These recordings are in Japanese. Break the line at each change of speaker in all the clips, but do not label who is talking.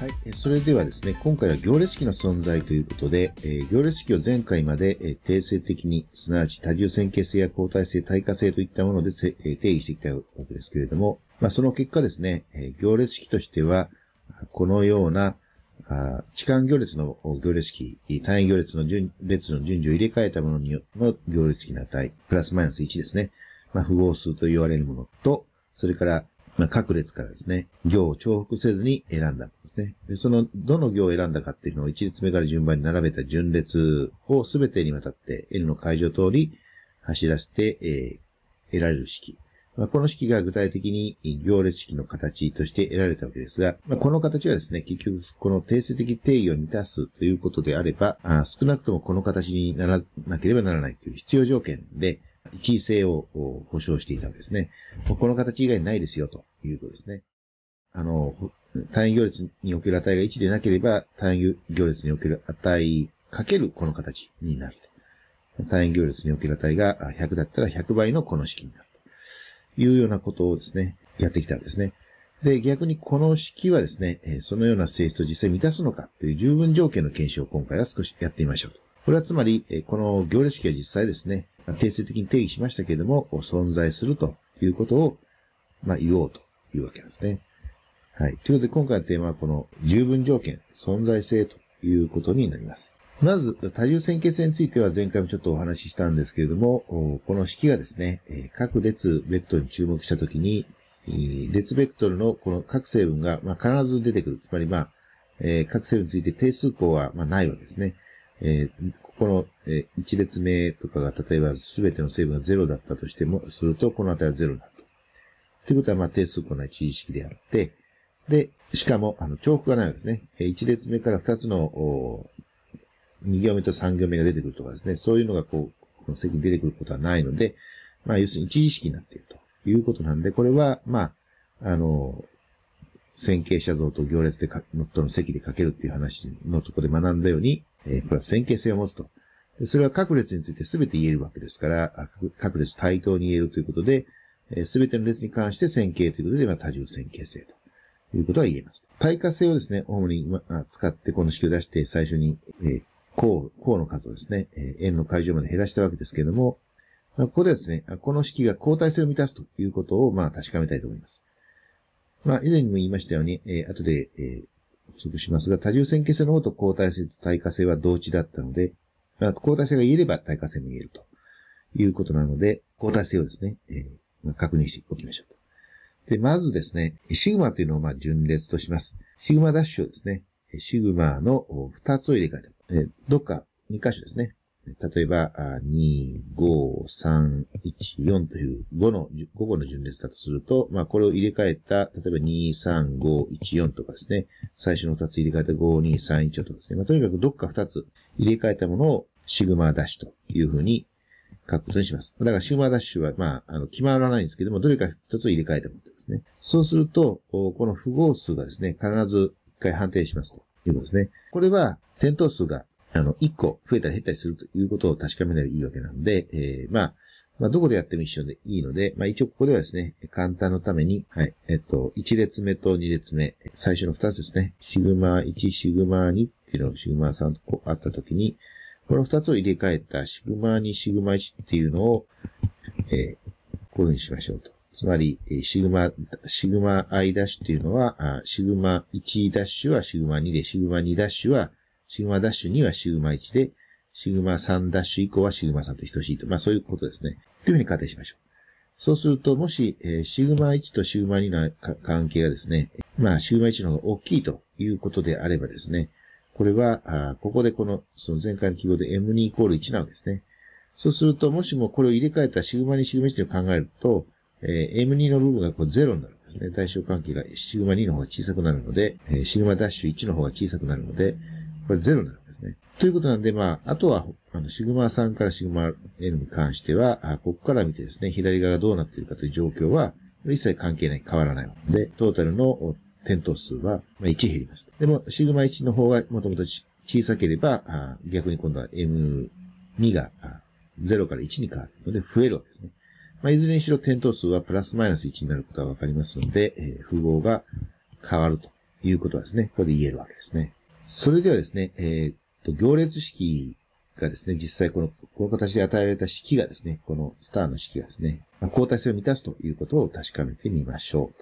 はい、それではですね、今回は行列式の存在ということで、えー、行列式を前回まで、えー、定性的に、すなわち多重線形性や交代性、対価性といったもので、えー、定義してきたわけですけれども、まあ、その結果ですね、えー、行列式としては、このような、あ置換行列の行列式、単位行列の順列の順序を入れ替えたものによの行列式の値、プラスマイナス1ですね。まあ、符号数と言われるものと、それから、まあ、各列からですね、行を重複せずに選んだんですね。で、その、どの行を選んだかっていうのを1列目から順番に並べた順列を全てにわたって N の解除通り走らせて、えー、得られる式。まあ、この式が具体的に行列式の形として得られたわけですが、まあ、この形はですね、結局この定性的定義を満たすということであれば、あ少なくともこの形にならなければならないという必要条件で、一位性を保障していたわけですね。この形以外にないですよ、ということですね。あの、単位行列における値が1でなければ、単位行列における値かけるこの形になると。単位行列における値が100だったら100倍のこの式になるというようなことをですね、やってきたわけですね。で、逆にこの式はですね、そのような性質を実際満たすのかという十分条件の検証を今回は少しやってみましょう。これはつまり、この行列式は実際ですね、定性的に定義しましたけれども、存在するということを、まあ、言おうというわけなんですね。はい。ということで、今回のテーマはこの十分条件、存在性ということになります。まず、多重線形性については前回もちょっとお話ししたんですけれども、この式がですね、各列ベクトルに注目したときに、列ベクトルのこの各成分が必ず出てくる。つまり、まあ、各成分について定数項はないわけですね。えー、ここの、えー、1列目とかが、例えば全ての成分が0だったとしても、すると、この値は0だと。ということは、まあ、定数この一意識であって、で、しかも、あの、重複がないわけですね。えー、1列目から2つの、2行目と3行目が出てくるとかですね、そういうのがこう、この席に出てくることはないので、まあ、要するに一意式になっているということなんで、これは、まあ、あの、線形写像と行列でノのとの席で書けるっていう話のとこで学んだように、えー、プラス線形性を持つと。それは各列について全て言えるわけですから、各列対等に言えるということで、全ての列に関して線形ということで、まあ、多重線形性ということは言えます。対価性をですね、主に、まあ、使ってこの式を出して最初に、えー、項、項の数をですね、え円の解除まで減らしたわけですけれども、まあ、ここでですね、この式が交代性を満たすということを、まあ、確かめたいと思います。まあ、以前にも言いましたように、えー、後で、えー、不足しますが、多重線形性の方と交代性と対火性は同値だったので、まあ、交代性が言えれば対火性も言えるということなので、交代性をですね、えー、確認しておきましょうと。で、まずですね、シグマというのをまあ順列とします。シグマダッシュをですね、シグマの2つを入れ替えて、えー、どっか2箇所ですね、例えば、2、5、3、1、4という5の、5個の順列だとすると、まあこれを入れ替えた、例えば2、3、5、1、4とかですね、最初の2つ入れ替えた5、2、3、1とかですね、まあとにかくどっか2つ入れ替えたものをシグマダッシュというふうに書くことにします。だからシグマダッシュは、まあ、あの、決まらないんですけども、どれか1つ入れ替えたものですね。そうすると、この符号数がですね、必ず1回判定しますということですね。これは、点灯数があの、1個増えたり減ったりするということを確かめればいいわけなので、えー、まあ、まあ、どこでやっても一緒でいいので、まあ、一応ここではですね、簡単のために、はい、えっと、1列目と2列目、最初の2つですね、シグマ1、シグマ2っていうのをシグマ3とこうあったときに、この2つを入れ替えたシグマ2、シグマ1っていうのを、えー、こういうふうにしましょうと。つまり、シグマ、シグマ i' っていうのは、シグマ 1' はシグマ2で、シグマ 2' はシグマダッシュ2はシグマ1で、シグマ3ダッシュ以降はシグマ3と等しいと。まあそういうことですね。というふうに仮定しましょう。そうすると、もし、えシグマ1とシグマ2の関係がですね、まあ、シグマ1の方が大きいということであればですね、これは、あここでこの、その前回の記号で M2 イコール1なわけですね。そうすると、もしもこれを入れ替えたシグマ2、シグマ1を考えると、え M2 の部分がこう0になるんですね。対象関係がシグマ2の方が小さくなるので、えシグマダッシュ1の方が小さくなるので、これゼロになるんですね。ということなんで、まあ、あとは、あの、シグマ3からシグマ N に関しては、ここから見てですね、左側がどうなっているかという状況は、一切関係ない、変わらないけで、トータルの点灯数は1減りますでも、シグマ1の方がもともと小さければ、逆に今度は M2 が0から1に変わるので、増えるわけですね。まあ、いずれにしろ点灯数はプラスマイナス1になることはわかりますので、えー、符号が変わるということはですね、ここで言えるわけですね。それではですね、えー、っと、行列式がですね、実際この、この形で与えられた式がですね、このスターの式がですね、ま交代性を満たすということを確かめてみましょう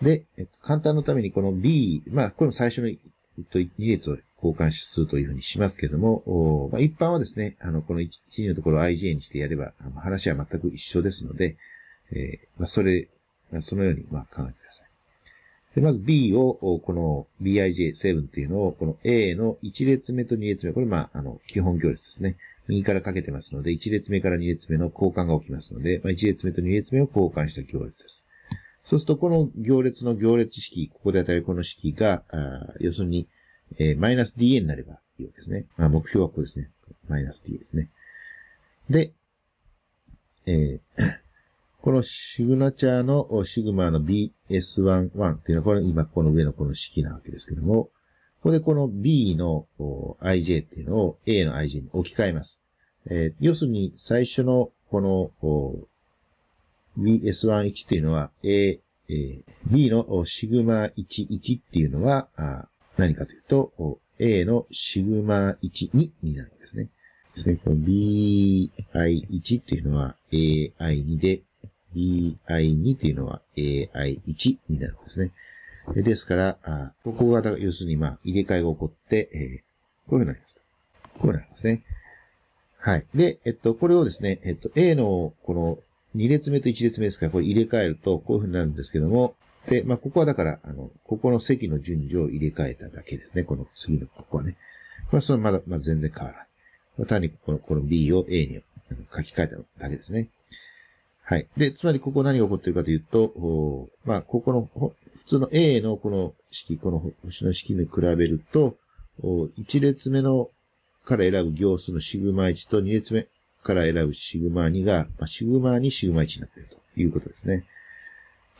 と。で、えっと、簡単のためにこの B、まあ、これも最初の、えっと、2列を交換するというふうにしますけれども、まあ、一般はですね、あの、この 1, 2のところを IJ にしてやれば、あの話は全く一緒ですので、えー、まあ、それ、そのように、まあ、考えてください。で、まず B を、この BIJ7 っていうのを、この A の1列目と2列目、これまあ、あの、基本行列ですね。右からかけてますので、1列目から2列目の交換が起きますので、まあ、1列目と2列目を交換した行列です。そうすると、この行列の行列式、ここで当たるこの式が、あ要するに、えー、マイナス DA になればいいわけですね。まあ、目標はここですね。マイナス DA ですね。で、えーこのシグナチャーのシグマの BS11 っていうのは、これ今この上のこの式なわけですけども、ここでこの B の IJ っていうのを A の IJ に置き換えます。えー、要するに最初のこの BS11 っていうのは A、え B のシグマ11っていうのは何かというと A のシグマ12になるんですね。ですね。この BI1 っていうのは AI2 で bi2 ていうのは ai1 になるんですね。ですから、ここが、要するに、まあ、入れ替えが起こって、えこういうふうになりますこうなりますね。はい。で、えっと、これをですね、えっと、A の、この、2列目と1列目ですから、これ入れ替えると、こういうふうになるんですけども、で、まあ、ここはだから、あの、ここの席の順序を入れ替えただけですね。この次の、ここはね。これはそれまだ、まあ、全然変わらない。単にこの、この B を A に書き換えただけですね。はい。で、つまりここ何が起こってるかというと、まあ、ここの、普通の A のこの式、この星の式に比べると、1列目のから選ぶ行数のシグマ1と2列目から選ぶシグマ2が、まあ、シグマ2、シグマ1になっているということですね。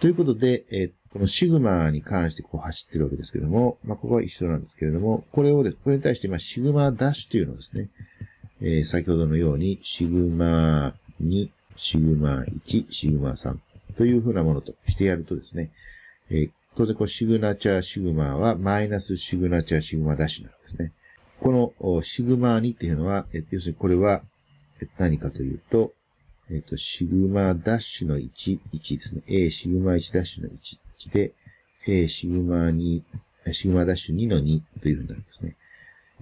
ということで、えー、このシグマに関してこう走ってるわけですけども、まあ、ここは一緒なんですけれども、これをです、これに対して、まあ、シグマダッシュというのをですね、えー、先ほどのように、シグマ2、シグマ1、シグマ3というふうなものとしてやるとですね、えー、当然こうシグナチャーシグマはマイナスシグナチャーシグマダッシュなんですね。このシグマ2っていうのは、えー、要するにこれは何かというと、えっ、ー、と、シグマダッシュの1、1ですね。A シグマ1ダッシュの1、1で、A シグマ2、シグマダッシュ2の2というふうになるんですね。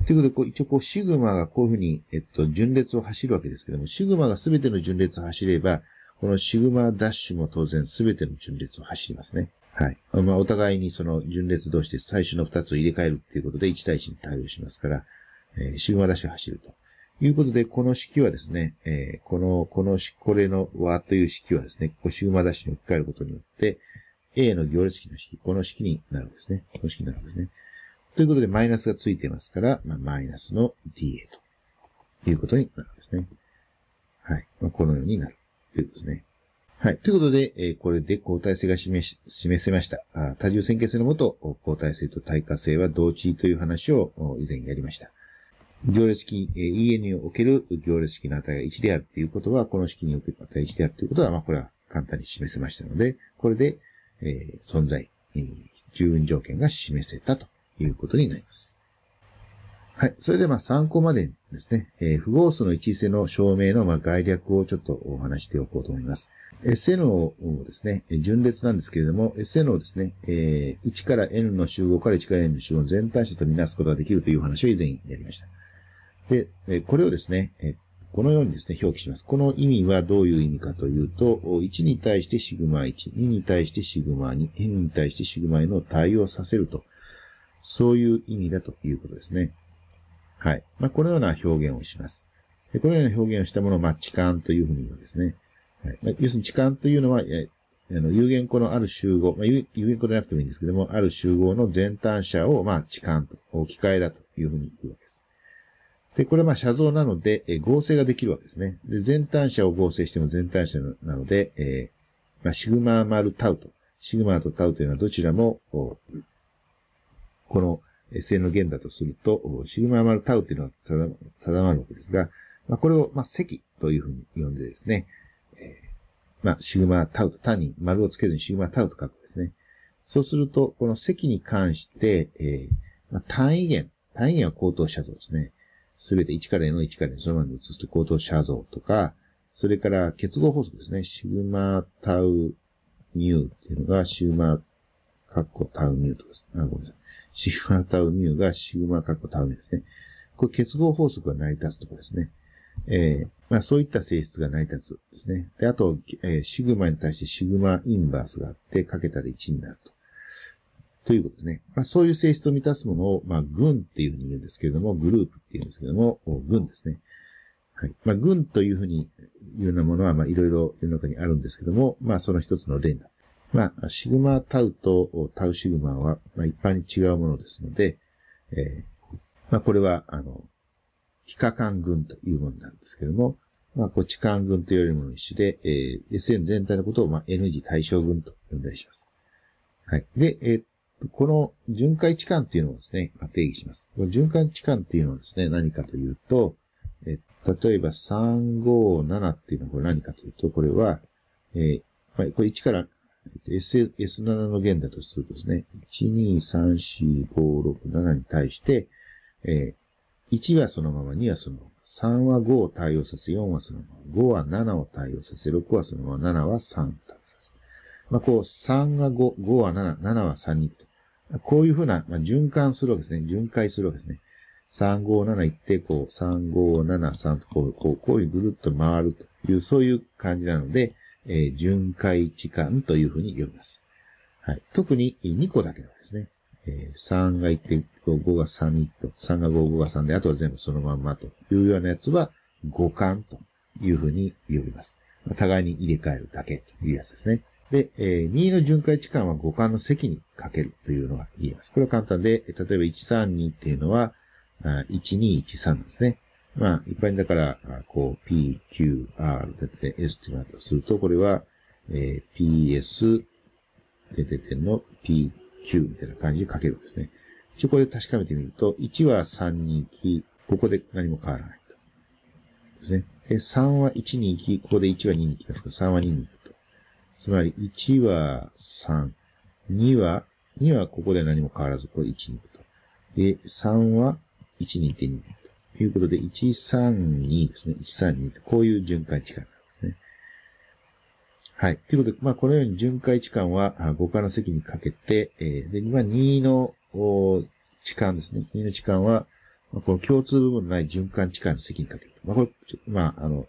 ということで、こう一応こう、シグマがこういうふうに、えっと、順列を走るわけですけども、シグマがすべての順列を走れば、このシグマダッシュも当然すべての順列を走りますね。はい。まあ、お互いにその順列同士で最初の2つを入れ替えるっていうことで1対1に対応しますから、えー、シグマダッシュを走ると。いうことで、この式はですね、えー、この、このこれの和という式はですね、ここシグマダッシュに置き換えることによって、A の行列式の式、この式になるんですね。この式になるんですね。ということで、マイナスがついてますから、まあ、マイナスの dA ということになるんですね。はい。まあ、このようになるということですね。はい。ということで、えー、これで交代性が示し、示せました。あ多重線形性のもと、交代性と対価性は同値という話を以前やりました。行列式、えー、EN における行列式の値が1であるということは、この式における値1であるということは、まあ、これは簡単に示せましたので、これで、えー、存在、えー、十分条件が示せたということになります。はい。それでまあ参考までですね、えー、不合素の一位性の証明のま概略をちょっとお話しておこうと思います。SN をですね、順列なんですけれども、SN をですね、えー、1から N の集合から1から N の集合の全体者とみなすことができるという話を以前やりました。で、これをですね、このようにですね、表記します。この意味はどういう意味かというと、1に対してシグマ1、2に対してシグマ2、N に対してシグマ N を対応させるとそういう意味だということですね。はい。まあ、このような表現をします。でこのような表現をしたものを、まあ、痴漢というふうに言うんですね。はい。まあ、要するに痴漢というのは、えあの有限個のある集合、まあ、有限個でなくてもいいんですけども、ある集合の全端者を、まあ、痴漢と、置き換えだというふうに言うわけです。で、これはまあ写像なので、え合成ができるわけですね。で、全端者を合成しても全端者なので、えー、まあ、シグマ丸タウと、シグマとタウというのはどちらもこの SN の弦だとすると、シグマ丸タウというのが定まるわけですが、まあ、これを、まあ、積というふうに呼んでですね、えー、まあ、シグマタウと単に丸をつけずにシグマタウと書くんですね。そうすると、この積に関して、えー、まあ、単位弦、単位弦は高等写像ですね。すべて1からの1からそのままに移すと高等写像とか、それから結合法則ですね。シグマタウニューっていうのがシグマカッコタウミューとですね。あ、ごめんなさい。シグマタウミューがシグマカッコタウミューですね。これ結合法則が成り立つとかですね。えー、まあそういった性質が成り立つですね。で、あと、えー、シグマに対してシグマインバースがあって、かけたら1になると。ということですね。まあそういう性質を満たすものを、まあ群っていうふうに言うんですけれども、グループっていうんですけれども、群ですね。はい。まあ群というふうに言うようなものは、まあいろいろ世の中にあるんですけども、まあその一つの例になってまあ、シグマタウとタウシグマは、まあ、一般に違うものですので、えー、まあ、これは、あの、非可感群というものなんですけども、まあ、こっち艦群というよりも一緒で、えー、SN 全体のことを、まあ、NG 対象群と呼んだりします。はい。で、えー、っと、この巡回置換というのをですね、まあ、定義します。この循環置換というのはですね、何かというと、え例えば357っていうのはこれ何かというと、これは、えー、まあ、これ1から S、S7 の弦だとするとですね、1,2,3,4,5,6,7に対して、えー、1はそのまま、2はそのまま、3は5を対応させ、4はそのまま、5は7を対応させ、6はそのまま、7は3を対応させ。まあ、こう、3は5、5は7、7は3に行くと。こういうふうな、まあ、循環するわけですね。巡回するわけですね。3、5、7行って、こう、3、5、7、3とこう、こう、こういうぐるっと回るという、そういう感じなので、えー、巡回置換というふうに呼びます。はい。特に2個だけなんですね。えー、3が1点、5が3にと、3が5、5が3で、あとは全部そのまんまというようなやつは、互換というふうに呼びます。互いに入れ替えるだけというやつですね。で、えー、2の巡回置換は互換の席にかけるというのが言えます。これは簡単で、例えば132っていうのは、1213なんですね。まあ、一般にだから、こう、P, Q, R, てて S ってなったとすると、これは、えー、PS、ててての P, Q みたいな感じで書けるんですね。一応これ確かめてみると、1は3に行き、ここで何も変わらないと。ですね。3は1に行き、ここで1は2に行きますから、3は2に行くと。つまり、1は3、2は、2はここで何も変わらず、これ1に行くと。で、3は1に行って2に行く。いうことで、132ですね。132てこういう巡回時間なんですね。はい。ということで、まあ、このように巡回時間は5回の席にかけて、えで、今2の時間ですね。2の時間は、まあ、この共通部分のない循環時間の席にかけると。まあ、これ、ちょっと、まあ、あの、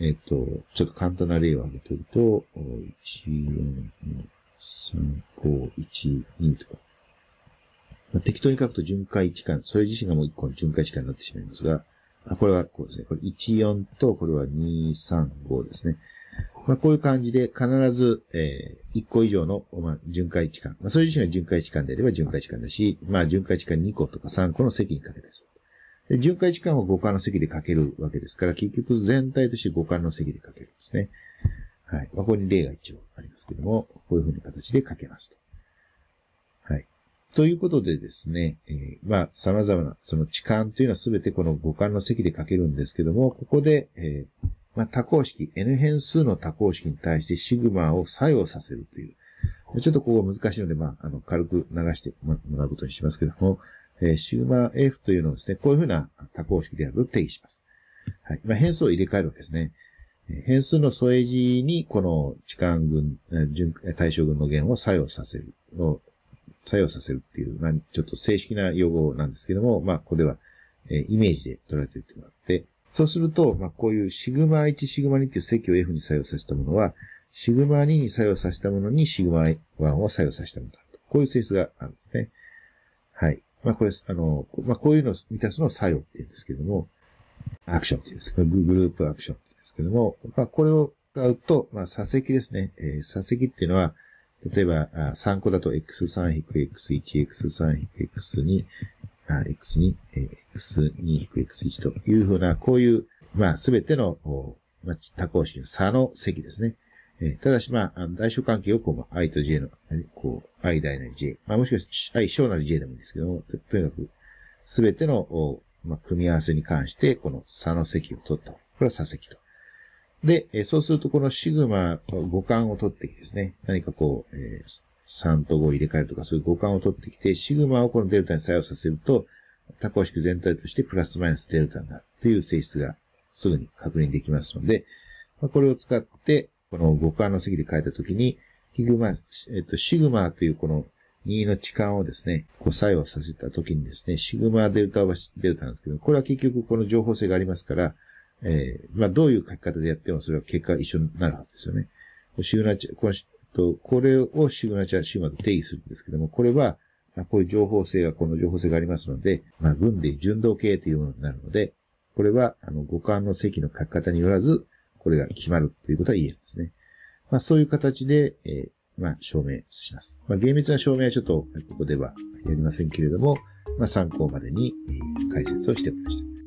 えっ、ー、と、ちょっと簡単な例を挙げておくと、1、4、3、5、1、2とか、適当に書くと巡回置間、それ自身がもう1個の巡回時間になってしまいますが、あ、これはこうですね。これ14と、これは235ですね。まあ、こういう感じで必ず、えー、1個以上の、まあ、巡回時間。まあ、それ自身が巡回時間であれば巡回時間だし、まあ、巡回時間2個とか3個の席にかけたりする。で、巡回時間は5感の席でかけるわけですから、結局全体として5感の席でかけるんですね。はい。まあ、ここに例が一応ありますけども、こういうふうな形でかけますと。ということでですね、えー、まあ、様々な、その痴漢というのはすべてこの五感の席で書けるんですけども、ここで、えー、まあ、多項式、n 変数の多項式に対してシグマを作用させるという、ちょっとここ難しいので、まあ、あの、軽く流してもらうことにしますけども、えー、シグマ F というのをですね、こういうふうな多項式であると定義します。はい。まあ、変数を入れ替えるわけですね。変数の添え字に、この痴漢群、対象群の弦を作用させる。作用させるっていう、まあ、ちょっと正式な用語なんですけども、まあ、ここでは、えイメージで捉えておいてもらって、そうすると、まあ、こういうシグマ1、シグマ2っていう積を F に作用させたものは、シグマ2に作用させたものにシグマ1を作用させたものだと。こういう性質があるんですね。はい。まあ、これ、あの、まあ、こういうのを満たすのを作用って言うんですけども、アクションって言うんですけど、グループアクションって言うんですけども、まあ、これを使うと、まあ、左積ですね。えー、左積っていうのは、例えば、3個だと x3-x1-x3-x2、x2、x2-x1 というふうな、こういう、まあ、すべての、まあ、多項式の差の積ですね。ただし、まあ、代償関係を、こう、i と j の、こう、i 大なり j、まあ、もしくは i 小なり j でもいいんですけども、ととにかく、すべての、まあ、組み合わせに関して、この差の積を取った。これは差積とで、えそうするとこのシグマ五感を取ってきてですね、何かこう、えー、3と5を入れ替えるとか、そういう五感を取ってきて、シグマをこのデルタに作用させると、多項式全体としてプラスマイナスデルタになるという性質がすぐに確認できますので、まこれを使って、この五感の積で書いたときに、ヒグマ、えっと、シグマというこの2の置換をですね、こう作用させたときにですね、シグマデルタはデルタなんですけど、これは結局この情報性がありますから、えー、まあ、どういう書き方でやってもそれは結果一緒になるはずですよね。シグナチャこのと、これをシグナチャーシグマと定義するんですけども、これは、こういう情報性が、この情報性がありますので、まあ、文で順道形というものになるので、これは、あの、五感の積の書き方によらず、これが決まるということは言えるんですね。まあ、そういう形で、えー、まあ、証明します。まあ、厳密な証明はちょっと、ここではやりませんけれども、まあ、参考までに、え解説をしておきました。